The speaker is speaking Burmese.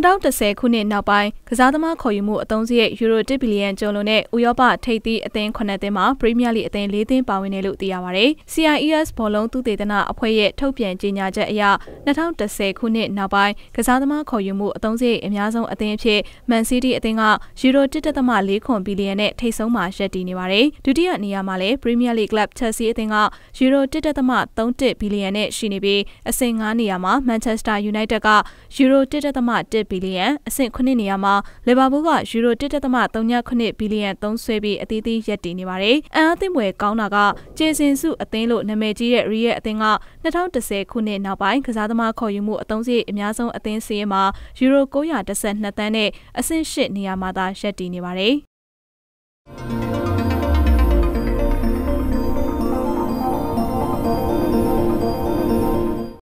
2010ခုနှစ်နောက်ပိုင်းကစားသမားခေါ်ယူမှုအသုံးစရိတ်ယူရို1ဘီလီယံကျော်လွန်တဲ့ဥရောပထိပ်သီးအသင်း9သင်းမှာပရီးမီယာလိအသင်း4သင်းပါဝင်တယ်လို့သိရပါဗျ။ CIES ဘောလုံးသုတေသနအဖွဲ့ရဲ့ထုတ်ပြန်ကြေညာချက်အရ2010ခုနှစ်နောက်ပိုင်းကစားသမားခေါ်ယူမှုအသုံးစရိတ်အများဆုံးအသင်းအဖြစ်မန်စီးတီးအသင်းကယူရို1.4ခွန်ဘီလီယံနဲ့ထိပ်ဆုံးမှာရပ်တည်နေပါတယ်။ဒုတိယနေရာမှာလည်းပရီးမီယာလိကလပ်ချက်စီအသင်းကယူရို1.31ဘီလီယံနဲ့ရှိနေပြီးအဆင့်5နေရာမှာမန်ချက်စတာယူနိုက်တက်ကယူရို1.1 1.8ဘီလီယံအဆင့်9နေရာမှာလီဗာပူးကယူရို1.38ဘီလီယံသုံးဆွဲပြီးအသီးသီးရပ်တည်နေပါတယ်။အန်အားသင်းပွဲကောင်းတာကကျေစင်စုအသင်းလို့နာမည်ကြီးတဲ့ရီရဲ့အသင်းက2010ခုနှစ်နောက်ပိုင်းကစားသမားခေါ်ယူမှုအသုံးစရိတ်အများဆုံးအသင်းစီးရဲမှာယူရို912သန်းနဲ့အဆင့်8နေရာမှာသာရပ်တည်နေပါတယ်။